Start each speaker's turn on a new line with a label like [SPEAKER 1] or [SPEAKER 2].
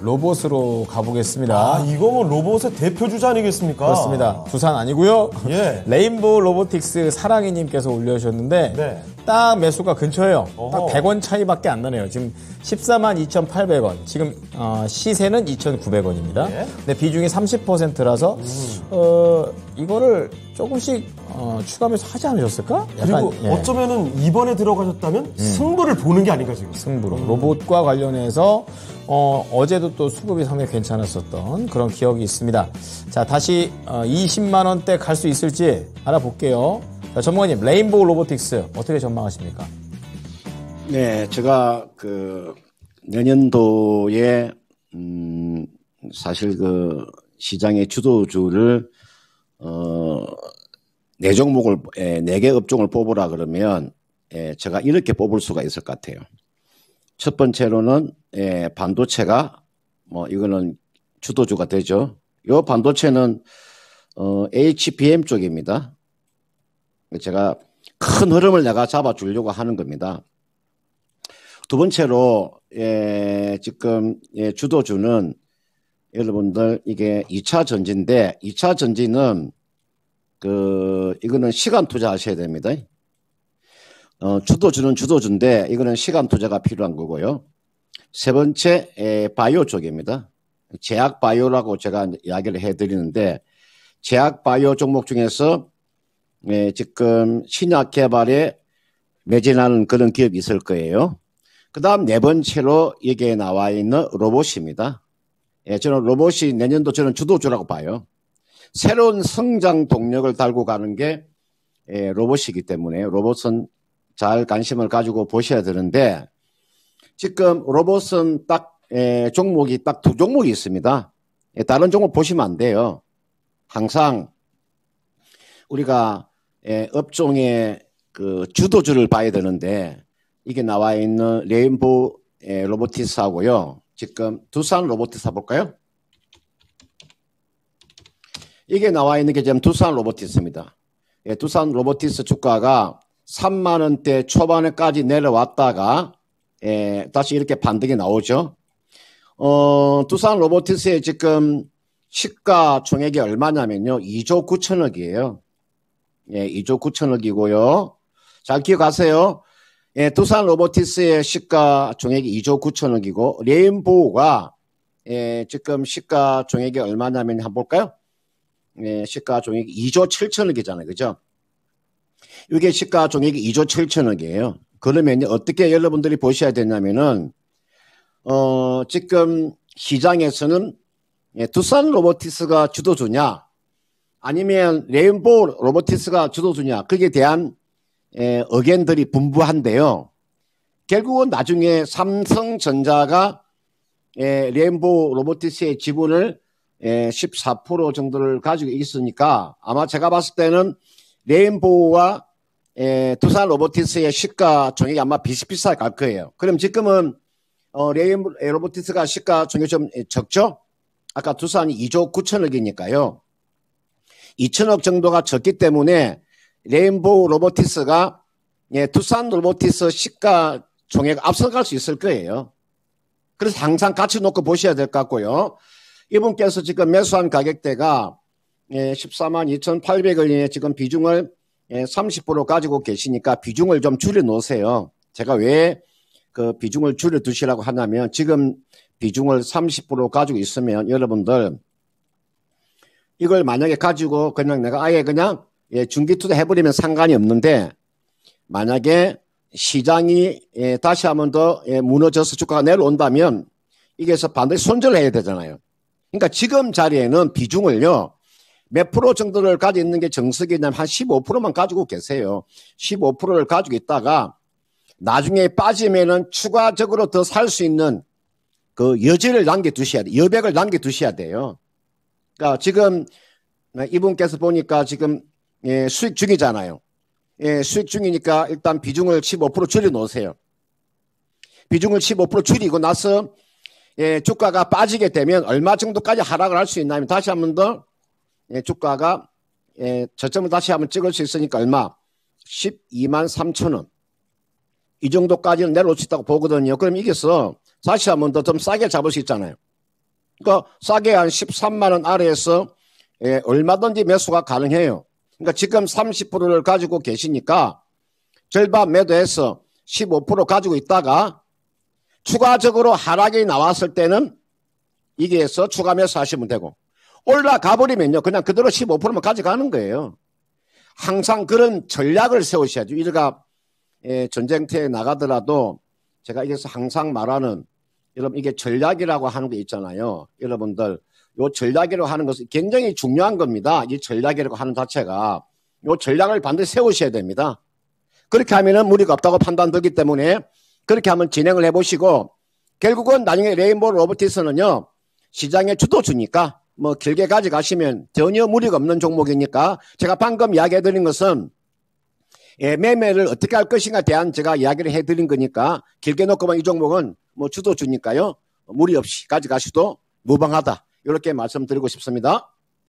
[SPEAKER 1] 로봇으로 가보겠습니다. 아, 이거 뭐 로봇의 대표 주자 아니겠습니까? 그렇습니다. 부산 아니고요. 예. 레인보우 로보틱스 사랑이님께서 올려주셨는데 네. 딱 매수가 근처예요. 딱 100원 차이밖에 안 나네요. 지금 14만 2,800원. 지금 어, 시세는 2,900원입니다. 예. 근데 비중이 30%라서 음. 어, 이거를 조금씩 어, 추가하면서 하지 않으셨을까? 그리고 예. 어쩌면은 이번에 들어가셨다면 음. 승부를 보는 게 아닌가 지금. 승부로 로봇과 관련해서 어, 어제도 또 수급이 상당히 괜찮았었던 그런 기억이 있습니다. 자 다시 어, 20만 원대 갈 수 있을지 알아볼게요. 자, 전문가님 레인보우 로보틱스 어떻게 전망하십니까? 네, 제가 그 내년도에 음 사실 그 시장의 주도주를 어네 종목을 예, 네개 업종을 뽑으라 그러면 예, 제가 이렇게 뽑을 수가 있을 것 같아요. 첫 번째로는 예, 반도체가 뭐 이거는 주도주가 되죠. 요 반도체는 어, HBM 쪽입니다. 제가 큰 흐름을 내가 잡아주려고 하는 겁니다. 두 번째로 지금 주도주는 여러분들 이게 2차 전지인데 2차 전지는 그 이거는 시간 투자하셔야 됩니다. 어, 주도주는 주도주인데 이거는 시간 투자가 필요한 거고요. 세 번째 에, 바이오 쪽입니다. 제약 바이오라고 제가 이야기를 해드리는데 제약 바이오 종목 중에서 에, 지금 신약 개발에 매진하는 그런 기업이 있을 거예요. 그 다음 네 번째로 여기에 나와 있는 로봇입니다. 예, 저는 로봇이 내년도 저는 주도주라고 봐요. 새로운 성장 동력을 달고 가는 게 예, 로봇이기 때문에 로봇은 잘 관심을 가지고 보셔야 되는데 지금 로봇은 딱 예, 종목이 딱 두 종목이 있습니다. 예, 다른 종목 보시면 안 돼요. 항상 우리가 업종의 그 주도주를 봐야 되는데 이게 나와 있는 레인보 우 로보티스하고요. 지금 두산 로보티스 볼까요? 이게 나와 있는 게 지금 두산 로보티스입니다. 예, 두산 로보티스 주가가 3만 원대 초반에까지 내려왔다가 예, 다시 이렇게 반등이 나오죠. 어, 두산 로보티스의 지금 시가 총액이 얼마냐면요. 2조 9천억이에요. 예, 2조 9천억이고요. 잘 기억하세요. 예, 두산 로보티스의 시가 총액이 2조 9천억이고 레인보우가 예, 지금 시가 총액이 얼마냐면 한번 볼까요? 예, 시가총액 2조 7천억이잖아요. 그죠? 이게 시가총액 2조 7천억이에요. 그러면 어떻게 여러분들이 보셔야 되냐면은 어, 지금 시장에서는 예, 두산 로보티스가 주도주냐 아니면 레인보우 로보티스가 주도주냐 그에 대한 에, 예, 의견들이 분부한데요. 결국은 나중에 삼성전자가 레인보우 로보티스의 지분을 14% 예, 정도를 가지고 있으니까 아마 제가 봤을 때는 레인보우와 에, 예, 두산 로보티스의 시가 총액이 아마 비슷비슷하게 갈 거예요. 그럼 지금은 어, 레인 예, 로보티스가 시가 총액이좀 적죠? 아까 두산이 2조 9천억이니까요. 2천억 정도가 적기 때문에 레인보우 로보티스가 예, 두산 로보티스 시가 총액 앞서갈 수 있을 거예요. 그래서 항상 같이 놓고 보셔야 될 것 같고요. 이분께서 지금 매수한 가격대가 14만 예, 2,800원에 지금 비중을 30% 예, 가지고 계시니까 비중을 좀 줄여 놓으세요. 제가 왜 그 비중을 줄여 두시라고 하냐면 지금 비중을 30% 가지고 있으면 여러분들 이걸 만약에 가지고 그냥 내가 아예 그냥 예, 중기 투자 해버리면 상관이 없는데 만약에 시장이 예, 다시 한번 더 예, 무너져서 주가가 내려온다면 이게서 반드시 손절 해야 되잖아요. 그러니까 지금 자리에는 비중을요. 몇 프로 정도를 가지고 있는 게 정석이냐면 한 15%만 가지고 계세요. 15%를 가지고 있다가 나중에 빠지면은 추가적으로 더 살 수 있는 그 여지를 남겨두셔야 돼. 여백을 남겨두셔야 돼요. 그러니까 지금 이분께서 보니까 지금 예, 수익 중이잖아요. 예, 수익 중이니까 일단 비중을 15% 줄여 놓으세요. 비중을 15% 줄이고 나서 예, 주가가 빠지게 되면 얼마 정도까지 하락을 할 수 있나면 다시 한 번더 예, 주가가 예, 저점을 다시 한 번 찍을 수 있으니까 얼마? 12만 3천 원. 이 정도까지는 내려올 수 있다고 보거든요. 그럼 이게서 다시 한 번 더 좀 싸게 잡을 수 있잖아요. 그러니까 싸게 한 13만 원 아래에서 예, 얼마든지 매수가 가능해요. 그러니까 지금 30%를 가지고 계시니까 절반 매도해서 15% 가지고 있다가 추가적으로 하락이 나왔을 때는 이기에서 추가하면서 하시면 되고 올라가 버리면요. 그냥 그대로 15%만 가져가는 거예요. 항상 그런 전략을 세우셔야죠. 일가 예, 전쟁터에 나가더라도 제가 이래서 항상 말하는 여러분 이게 전략이라고 하는 게 있잖아요. 여러분들 요 전략이라고 하는 것은 굉장히 중요한 겁니다. 이 전략이라고 하는 자체가 요 전략을 반드시 세우셔야 됩니다. 그렇게 하면은 무리가 없다고 판단되기 때문에 그렇게 한번 진행을 해보시고 결국은 나중에 레인보우 로버티스는요 시장의 주도주니까 뭐 길게 가져가시면 전혀 무리가 없는 종목이니까 제가 방금 이야기해드린 것은 예, 매매를 어떻게 할 것인가 에 대한 제가 이야기를 해드린 거니까 길게 놓고만 이 종목은 뭐 주도주니까요 무리 없이 가져가셔도 무방하다 이렇게 말씀드리고 싶습니다.